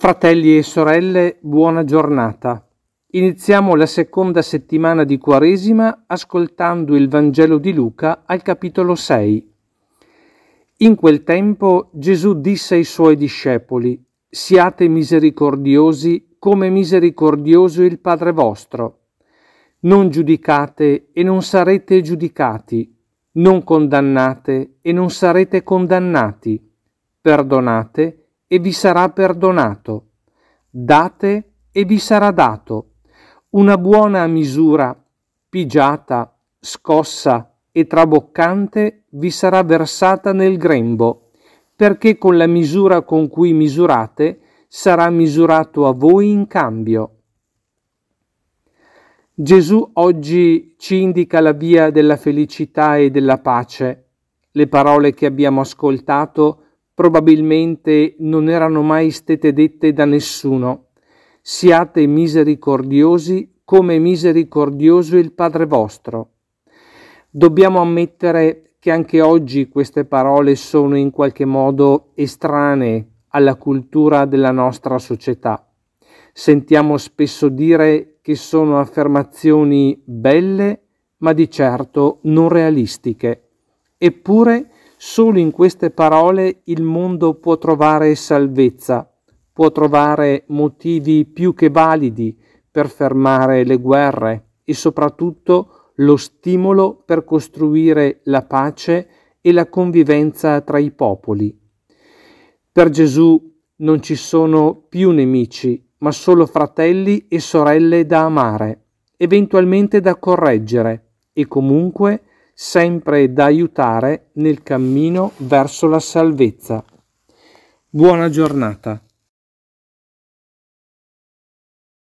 Fratelli e sorelle, buona giornata. Iniziamo la seconda settimana di Quaresima ascoltando il Vangelo di Luca al capitolo 6. In quel tempo Gesù disse ai suoi discepoli, siate misericordiosi come misericordioso il Padre vostro. Non giudicate e non sarete giudicati, non condannate e non sarete condannati, perdonate e e vi sarà perdonato, date e vi sarà dato, una buona misura, pigiata, scossa e traboccante vi sarà versata nel grembo, perché con la misura con cui misurate sarà misurato a voi in cambio. Gesù oggi ci indica la via della felicità e della pace. Le parole che abbiamo ascoltato probabilmente non erano mai state dette da nessuno. Siate misericordiosi come misericordioso il Padre vostro. Dobbiamo ammettere che anche oggi queste parole sono in qualche modo estranee alla cultura della nostra società. Sentiamo spesso dire che sono affermazioni belle, ma di certo non realistiche. Eppure Solo in queste parole il mondo può trovare salvezza, può trovare motivi più che validi per fermare le guerre e soprattutto lo stimolo per costruire la pace e la convivenza tra i popoli. Per Gesù non ci sono più nemici, ma solo fratelli e sorelle da amare, eventualmente da correggere e comunque sempre da aiutare nel cammino verso la salvezza. Buona giornata.